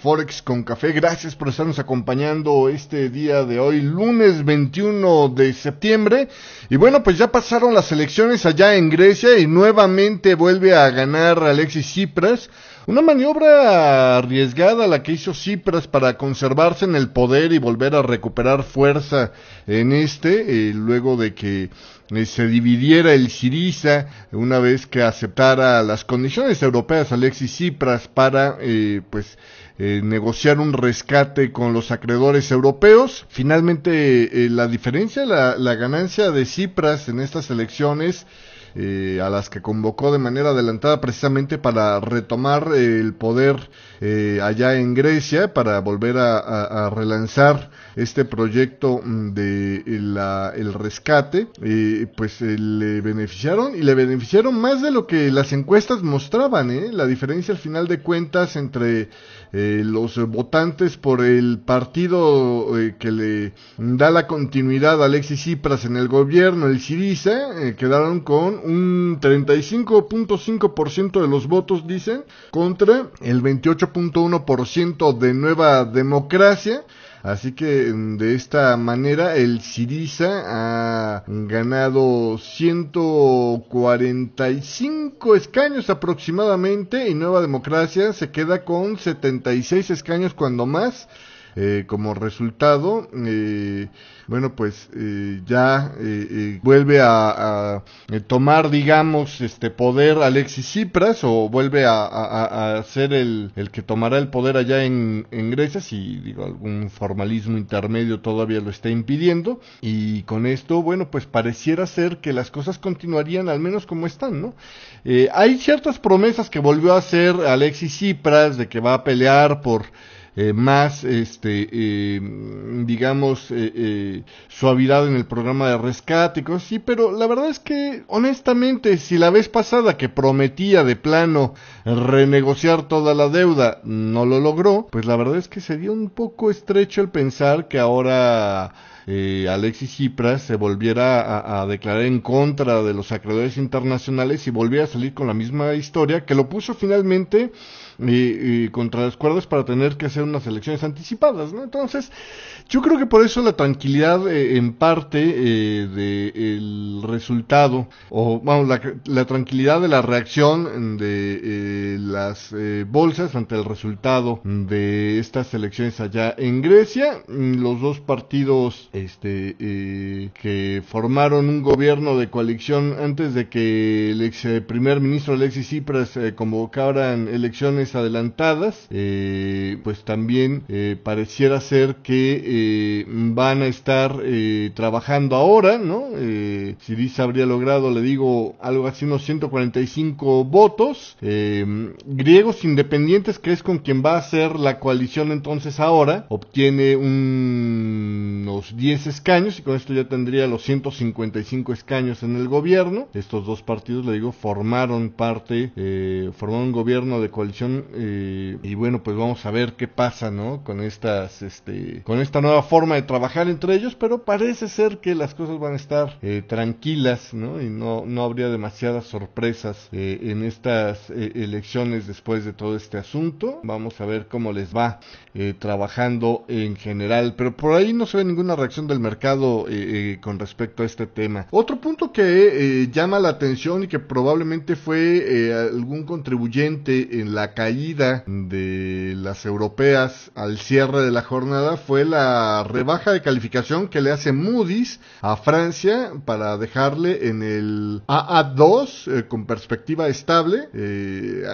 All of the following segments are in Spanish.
Forex con Café. Gracias por estarnos acompañando este día de hoy, lunes 21 de septiembre. Y bueno, pues ya pasaron las elecciones allá en Grecia y nuevamente vuelve a ganar Alexis Tsipras. Una maniobra arriesgada la que hizo Cipras para conservarse en el poder y volver a recuperar fuerza en este, eh, luego de que eh, se dividiera el Siriza una vez que aceptara las condiciones europeas Alexis Cipras para eh, pues negociar un rescate con los acreedores europeos. Finalmente la diferencia, la, la, ganancia de Cipras en estas elecciones eh, a las que convocó de manera adelantada precisamente para retomar el poder eh, allá en Grecia, para volver a, relanzar este proyecto mm, de eh, el rescate, pues le beneficiaron y le beneficiaron más de lo que las encuestas mostraban, la diferencia al final de cuentas entre eh, los votantes por el partido eh, que le da la continuidad a Alexis Cipras en el gobierno, el Sirice eh, quedaron con un 35.5% de los votos, dicen, contra el 28.1% de Nueva Democracia. Así que mm, de esta manera el Siriza ha ganado 145 escaños aproximadamente y Nueva Democracia se queda con 76 escaños cuando más. Eh, como resultado, eh, bueno, pues eh, ya vuelve a, tomar, digamos, este poder Alexis Tsipras o vuelve a, ser el, que tomará el poder allá en, Grecia, si digo, algún formalismo intermedio todavía lo está impidiendo. Y con esto, bueno, pues pareciera ser que las cosas continuarían al menos como están, ¿no? hay ciertas promesas que volvió a hacer Alexis Tsipras de que va a pelear por eh, más, este, eh, digamos, eh, suavidad en el programa de rescate y cosas así, pero la verdad es que, honestamente, si la vez pasada que prometía de plano renegociar toda la deuda no lo logró, pues la verdad es que se dio un poco estrecho el pensar que ahora eh, Alexis Tsipras se volviera a, declarar en contra de los acreedores internacionales y volviera a salir con la misma historia que lo puso finalmente eh, eh, contra las cuerdas para tener que hacer unas elecciones anticipadas, Entonces, yo creo que por eso la tranquilidad en parte eh, del resultado, o vamos, la, tranquilidad de la reacción de las bolsas ante el resultado de estas elecciones allá en Grecia, mm, los dos partidos este, eh, que formaron un gobierno de coalición antes de que el ex eh, primer ministro Alexis Tsipras eh, convocaran elecciones adelantadas, pues también pareciera ser que van a estar trabajando ahora, ¿no? dice habría logrado, le digo, algo así unos 145 votos. griegos independientes, que es con quien va a ser la coalición entonces ahora, obtiene unos 10 10 escaños y con esto ya tendría los 155 escaños en el gobierno. Estos dos partidos, le digo, formaron parte, eh, formaron un gobierno de coalición eh, y bueno, pues vamos a ver qué pasa, ¿no? Con estas, este, con esta nueva forma de trabajar entre ellos, pero parece ser que las cosas van a estar eh, tranquilas, ¿no? Y no, no habría demasiadas sorpresas eh, en estas elecciones después de todo este asunto. Vamos a ver cómo les va trabajando en general, pero por ahí no se ve ninguna reacción del mercado eh, eh, con respecto a este tema. Otro punto que eh, llama la atención y que probablemente fue algún contribuyente en la caída de las europeas al cierre de la jornada fue la rebaja de calificación que le hace Moody's a Francia para dejarle en el AA2 con perspectiva estable.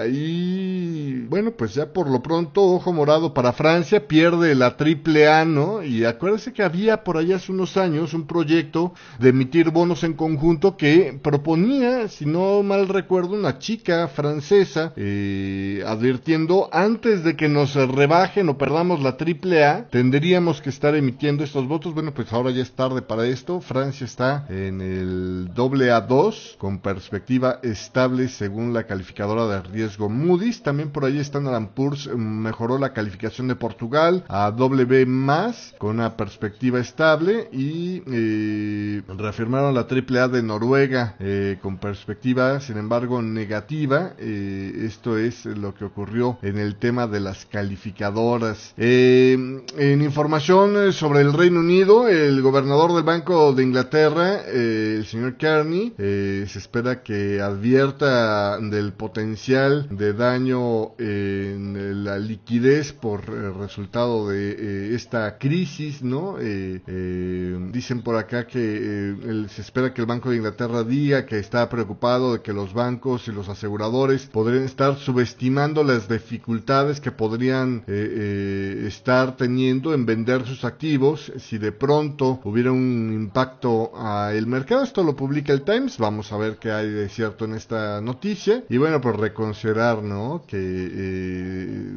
ahí, bueno, pues ya por lo pronto, ojo morado para Francia, pierde la triple A, ¿no? Y acuérdense que había por por allá hace unos años un proyecto de emitir bonos en conjunto que proponía, si no mal recuerdo, una chica francesa eh, advirtiendo antes de que nos rebajen o perdamos la triple tendríamos que estar emitiendo estos votos. Bueno, pues ahora ya es tarde para esto. Francia está en el doble A2 con perspectiva estable según la calificadora de riesgo Moody's. También por ahí Standard Poor's mejoró la calificación de Portugal a doble más con una perspectiva estable y eh, reafirmaron la AAA de Noruega eh, con perspectiva, sin embargo, negativa. Eh, esto es lo que ocurrió en el tema de las calificadoras. en información sobre el Reino Unido, el gobernador del Banco de Inglaterra, el señor Kearney, se espera que advierta del potencial de daño en la liquidez por resultado de esta crisis, ¿no? Eh, eh, dicen por acá que eh, se espera que el Banco de Inglaterra diga que está preocupado de que los bancos y los aseguradores podrían estar subestimando las dificultades que podrían eh, estar teniendo en vender sus activos si de pronto hubiera un impacto al mercado. Esto lo publica el Times. Vamos a ver qué hay de cierto en esta noticia. Y bueno, pues reconsiderar, ¿no? Que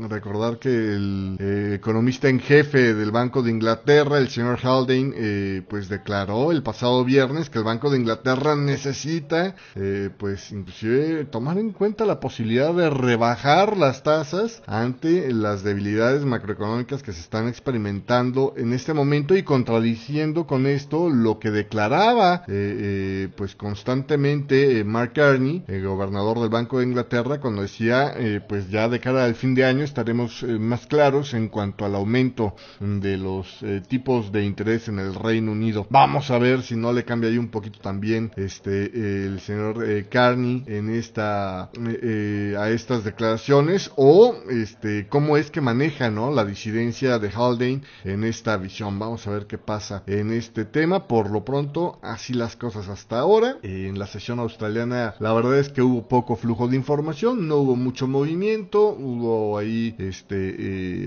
recordar que el economista en jefe del Banco de Inglaterra, el señor Haldane eh, pues declaró el pasado viernes que el Banco de Inglaterra necesita eh, pues inclusive tomar en cuenta la posibilidad de rebajar las tasas ante las debilidades macroeconómicas que se están experimentando en este momento y contradiciendo con esto lo que declaraba eh, pues constantemente Mark Carney, el gobernador del Banco de Inglaterra, cuando decía pues ya de cara al fin de año estaremos más claros en cuanto al aumento de los tipos de interés en el Reino Unido. Vamos a ver si no le cambia ahí un poquito también este el señor eh, Carney en esta eh, a estas declaraciones o este cómo es que maneja no la disidencia de Haldane en esta visión. Vamos a ver qué pasa en este tema. Por lo pronto así las cosas hasta ahora. Eh, en la sesión australiana la verdad es que hubo poco flujo de información, no hubo mucho movimiento, hubo ahí este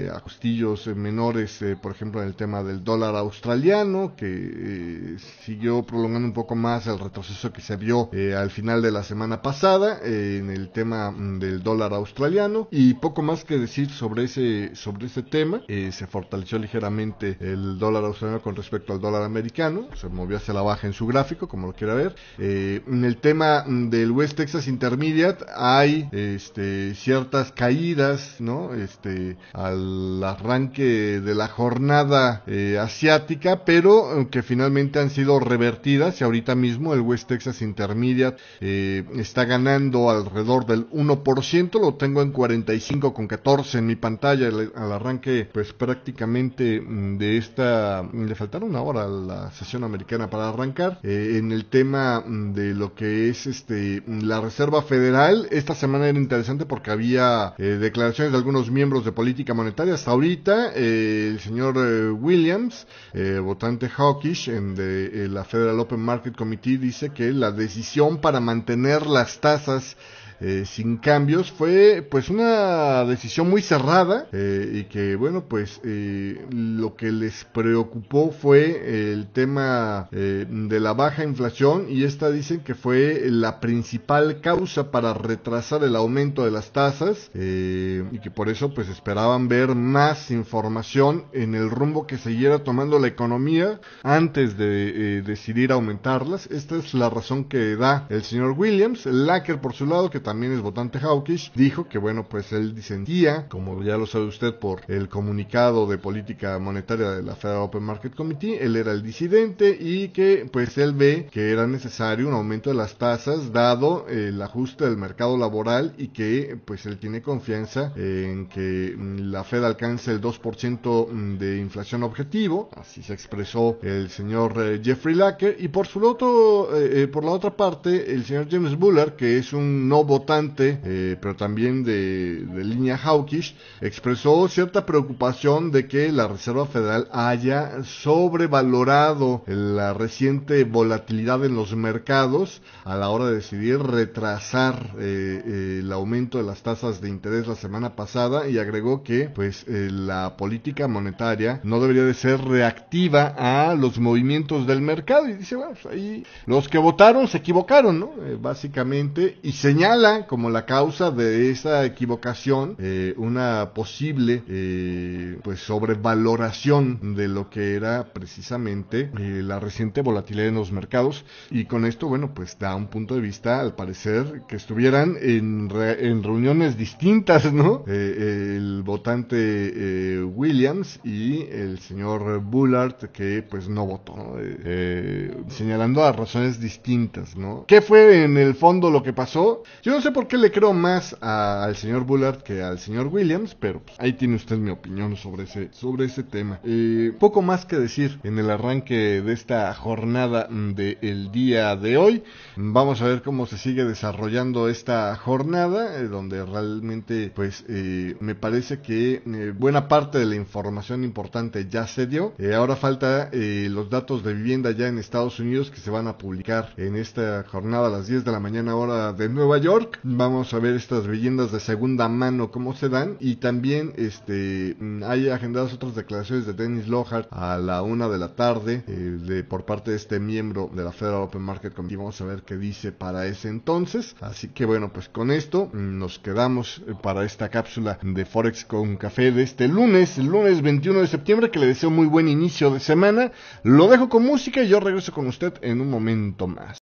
eh, ajustillos menores, por ejemplo en el tema del dólar australiano australiano que eh, siguió prolongando un poco más el retroceso que se vio eh, al final de la semana pasada eh, en el tema mm, del dólar australiano y poco más que decir sobre ese sobre tema se fortaleció ligeramente el dólar australiano con respecto al dólar americano se movió hacia la baja en su gráfico como lo quiera ver en el tema mm, del West Texas Intermediate hay este, ciertas caídas no este al arranque de la jornada asiática pero eh, que finalmente han sido revertidas y ahorita mismo el West Texas Intermediate eh, está ganando alrededor del 1%, lo tengo en 45 con 14 en mi pantalla al, arranque pues prácticamente mm, de esta, mm, le faltaron una hora a la sesión americana para arrancar, eh, en el tema mm, de lo que es este la Reserva Federal, esta semana era interesante porque había declaraciones de algunos miembros de política monetaria, hasta ahorita el señor Williams eh, votante hawkish en de, eh, la Federal Open Market Committee dice que la decisión para mantener las tasas eh, sin cambios, fue pues una decisión muy cerrada eh, y que bueno pues eh, lo que les preocupó fue el tema de la baja inflación y esta dicen que fue la principal causa para retrasar el aumento de las tasas y que por eso pues esperaban ver más información en el rumbo que siguiera tomando la economía antes de decidir aumentarlas. Esta es la razón que da el señor Williams. Lacker por su lado que también es votante hawkish, dijo que bueno, pues él disentía, como ya lo sabe usted por el comunicado de política monetaria de la Fed Open Market Committee, él era el disidente y que pues él ve que era necesario un aumento de las tasas dado eh, el ajuste del mercado laboral y que pues él tiene confianza en que mm, la Fed alcance el 2% mm, de inflación objetivo, así se expresó el señor eh, Jeffrey Lacker y por su otro, eh, por la otra parte el señor James Bullard que es un no eh, pero también de, línea hawkish, expresó cierta preocupación de que la Reserva Federal haya sobrevalorado la reciente volatilidad en los mercados a la hora de decidir retrasar eh, eh, el aumento de las tasas de interés la semana pasada y agregó que pues la política monetaria no debería de ser reactiva a los movimientos del mercado y dice bueno pues, ahí los que votaron se equivocaron no básicamente y señala como la causa de esa equivocación eh, una posible eh, pues sobrevaloración de lo que era precisamente eh, la reciente volatilidad en los mercados y con esto bueno pues da un punto de vista al parecer que estuvieran en, reuniones distintas no el votante Williams y el señor Bullard que pues no votó señalando a razones distintas no qué fue en el fondo lo que pasó yo no sé por qué le creo más al señor Bullard que al señor Williams, pero pues, ahí tiene usted mi opinión sobre ese, sobre ese tema. Eh, poco más que decir en el arranque de esta jornada del día de hoy. Vamos a ver cómo se sigue desarrollando esta jornada, eh, donde realmente, pues, eh, me parece que buena parte de la información importante ya se dio. ahora falta los datos de vivienda ya en Estados Unidos que se van a publicar en esta jornada a las 10 de la mañana hora de Nueva York Vamos a ver estas leyendas de segunda mano cómo se dan y también este mm, hay agendadas otras declaraciones de Dennis Lohart a la una de la tarde eh, por parte de este miembro de la Federal Open Market Committee. Vamos a ver qué dice para ese entonces. Así que bueno, pues con esto mm, nos quedamos eh, para esta cápsula de Forex con café de este lunes, lunes 21 de septiembre, que le deseo muy buen inicio de semana. Lo dejo con música y yo regreso con usted en un momento más.